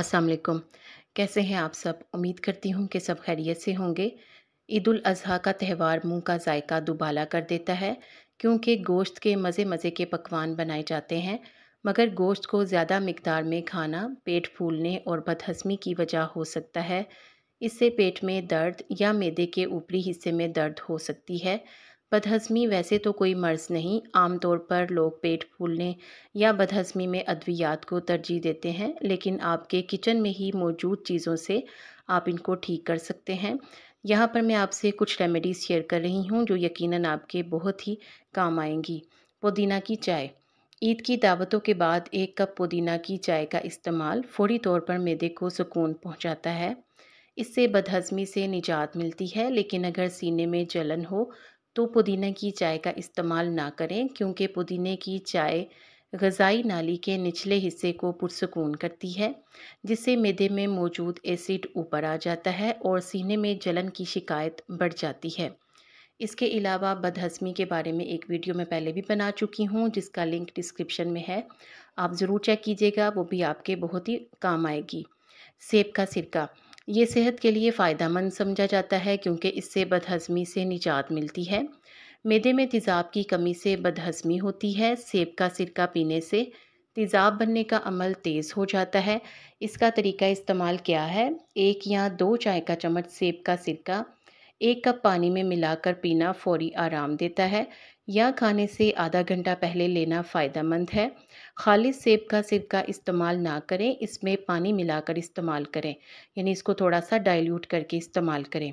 अस्सलाम वालेकुम कैसे हैं आप सब उम्मीद करती हूँ कि सब खैरियत से होंगे ईद अज़हा का त्यौहार मुंह का जायका दुबाला कर देता है क्योंकि गोश्त के मज़े मज़े के पकवान बनाए जाते हैं मगर गोश्त को ज़्यादा मकदार में खाना पेट फूलने और बदहजमी की वजह हो सकता है इससे पेट में दर्द या मैदे के ऊपरी हिस्से में दर्द हो सकती है बदहज़मी वैसे तो कोई मर्ज़ नहीं आमतौर पर लोग पेट फूलने या बदहज़मी में अद्वियात को तरजीह देते हैं लेकिन आपके किचन में ही मौजूद चीज़ों से आप इनको ठीक कर सकते हैं यहाँ पर मैं आपसे कुछ रेमेडीज़ शेयर कर रही हूँ जो यकीनन आपके बहुत ही काम आएंगी पुदीना की चाय ईद की दावतों के बाद एक कप पुदीना की चाय का इस्तेमाल फौरी तौर पर मैदे को सुकून पहुँचाता है इससे बदहज़मी से निजात मिलती है लेकिन अगर सीने में जलन हो तो पुदीने की चाय का इस्तेमाल ना करें क्योंकि पुदीने की चाय गज़ाई नाली के निचले हिस्से को पुरसकून करती है जिससे मैदे में मौजूद एसिड ऊपर आ जाता है और सीने में जलन की शिकायत बढ़ जाती है इसके अलावा बदहसमी के बारे में एक वीडियो मैं पहले भी बना चुकी हूँ जिसका लिंक डिस्क्रिप्शन में है आप ज़रूर चेक कीजिएगा वो भी आपके बहुत ही काम आएगी सेब का सिरका ये सेहत के लिए फ़ायदा समझा जाता है क्योंकि इससे बदहज़मी से निजात मिलती है मैदे में तेज़ाब की कमी से बदहज़मी होती है सेब का सिरका पीने से तेज़ाब बनने का अमल तेज़ हो जाता है इसका तरीका इस्तेमाल क्या है एक या दो चाय का चम्मच सेब का सिरका एक कप पानी में मिलाकर पीना फौरी आराम देता है या खाने से आधा घंटा पहले लेना फ़ायदेमंद है खालिद सेब का सिरका इस्तेमाल ना करें इसमें पानी मिलाकर इस्तेमाल करें यानी इसको थोड़ा सा डाइल्यूट करके इस्तेमाल करें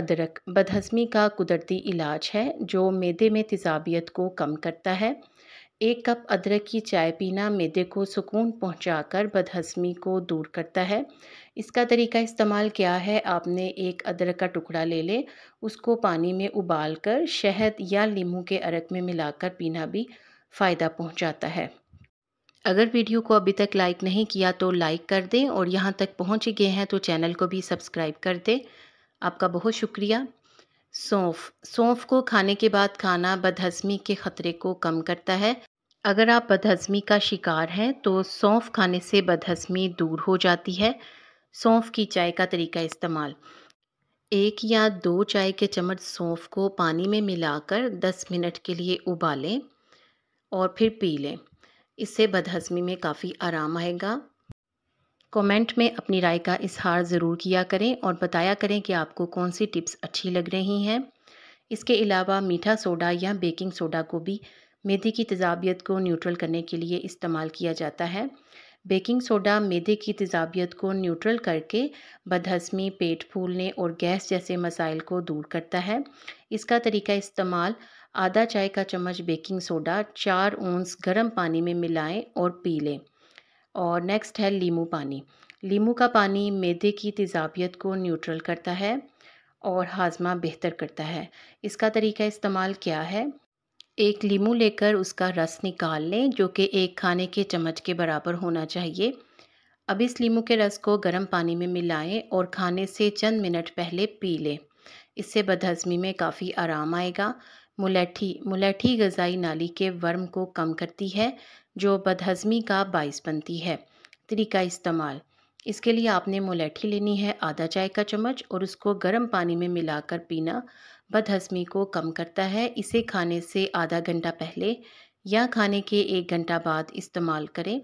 अदरक बदहजमी का कुदरती इलाज है जो मैदे में तज़ाबियत को कम करता है एक कप अदरक की चाय पीना मेदे को सुकून पहुंचाकर बदहजमी को दूर करता है इसका तरीका इस्तेमाल क्या है आपने एक अदरक का टुकड़ा ले लें उसको पानी में उबाल कर शहद या लीमू के अरक में मिलाकर पीना भी फ़ायदा पहुंचाता है अगर वीडियो को अभी तक लाइक नहीं किया तो लाइक कर दें और यहाँ तक पहुँच गए हैं तो चैनल को भी सब्सक्राइब कर दें आपका बहुत शुक्रिया सौंफ सौंफ को खाने के बाद खाना बदहजमी के ख़तरे को कम करता है अगर आप बदहज़मी का शिकार हैं तो सौंफ खाने से बदहज़मी दूर हो जाती है सौंफ की चाय का तरीका इस्तेमाल एक या दो चाय के चम्मच सौंफ को पानी में मिलाकर 10 मिनट के लिए उबालें और फिर पी लें इससे बदहज़मी में काफ़ी आराम आएगा कमेंट में अपनी राय का इजहार ज़रूर किया करें और बताया करें कि आपको कौन सी टिप्स अच्छी लग रही हैं इसके अलावा मीठा सोडा या बेकिंग सोडा को भी मेदे की तजाबियत को न्यूट्रल करने के लिए इस्तेमाल किया जाता है बेकिंग सोडा मेदे की तजाबियत को न्यूट्रल करके बदहसमी पेट फूलने और गैस जैसे मसाइल को दूर करता है इसका तरीका इस्तेमाल आधा चाय का चम्मच बेकिंग सोडा चार ऊंस गर्म पानी में मिलाएं और पी लें और नेक्स्ट है लीमू पानी लीमू का पानी मेदे की तजाबियत को न्यूट्रल करता है और हाजमा बेहतर करता है इसका तरीका इस्तेमाल क्या है एक लीमू लेकर उसका रस निकाल लें जो कि एक खाने के चम्मच के बराबर होना चाहिए अब इस लीमू के रस को गर्म पानी में मिलाएं और खाने से चंद मिनट पहले पी लें इससे बदहजमी में काफ़ी आराम आएगा मुलैठी मुलैठी गज़ाई नाली के वर्म को कम करती है जो बदहजमी का बायस बनती है तरीका इस्तेमाल इसके लिए आपने मुलैठी लेनी है आधा चाय का चम्मच और उसको गर्म पानी में मिलाकर पीना बदहजमी को कम करता है इसे खाने से आधा घंटा पहले या खाने के एक घंटा बाद इस्तेमाल करें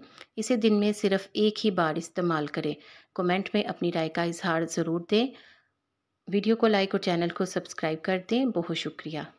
इसे दिन में सिर्फ एक ही बार इस्तेमाल करें कमेंट में अपनी राय का इजहार ज़रूर दें वीडियो को लाइक और चैनल को सब्सक्राइब कर दें बहुत शुक्रिया